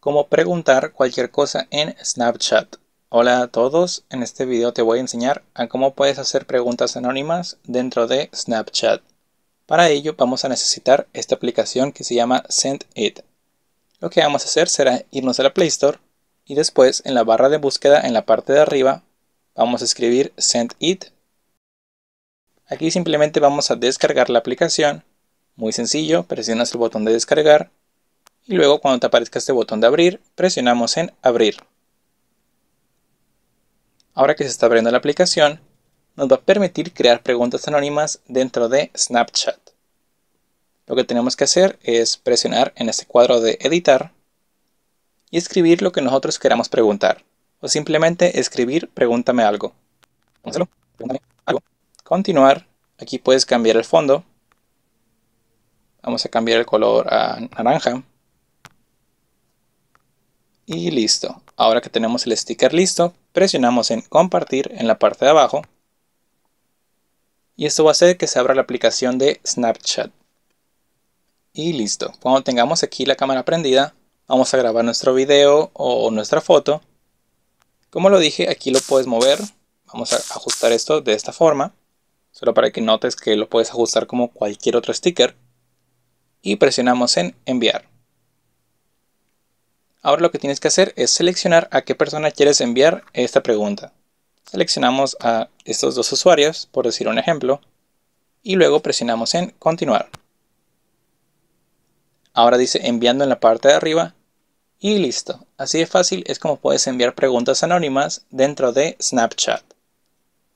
Cómo preguntar cualquier cosa en Snapchat. Hola a todos, en este video te voy a enseñar a cómo puedes hacer preguntas anónimas dentro de Snapchat. Para ello vamos a necesitar esta aplicación que se llama Send It. Lo que vamos a hacer será irnos a la Play Store y después en la barra de búsqueda en la parte de arriba vamos a escribir Send It. Aquí simplemente vamos a descargar la aplicación. Muy sencillo, presionas el botón de descargar y luego cuando te aparezca este botón de abrir, presionamos en abrir. Ahora que se está abriendo la aplicación, nos va a permitir crear preguntas anónimas dentro de Snapchat. Lo que tenemos que hacer es presionar en este cuadro de editar y escribir lo que nosotros queramos preguntar, o simplemente escribir pregúntame algo. pregúntame algo. Continuar, aquí puedes cambiar el fondo. Vamos a cambiar el color a naranja. Y listo. Ahora que tenemos el sticker listo, presionamos en compartir en la parte de abajo. Y esto va a hacer que se abra la aplicación de Snapchat. Y listo. Cuando tengamos aquí la cámara prendida, vamos a grabar nuestro video o nuestra foto. Como lo dije, aquí lo puedes mover. Vamos a ajustar esto de esta forma. Solo para que notes que lo puedes ajustar como cualquier otro sticker. Y presionamos en enviar. Ahora lo que tienes que hacer es seleccionar a qué persona quieres enviar esta pregunta. Seleccionamos a estos dos usuarios, por decir un ejemplo, y luego presionamos en continuar. Ahora dice enviando en la parte de arriba y listo. Así de fácil es como puedes enviar preguntas anónimas dentro de Snapchat.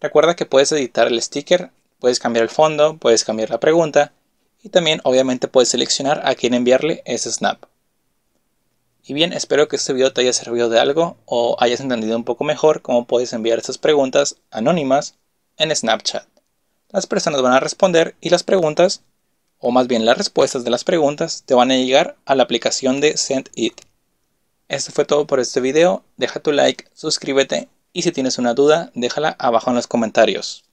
Recuerda que puedes editar el sticker, puedes cambiar el fondo, puedes cambiar la pregunta y también obviamente puedes seleccionar a quién enviarle ese snap. Y bien, espero que este video te haya servido de algo o hayas entendido un poco mejor cómo puedes enviar estas preguntas anónimas en Snapchat. Las personas van a responder y las preguntas, o más bien las respuestas de las preguntas, te van a llegar a la aplicación de It. Esto fue todo por este video, deja tu like, suscríbete y si tienes una duda déjala abajo en los comentarios.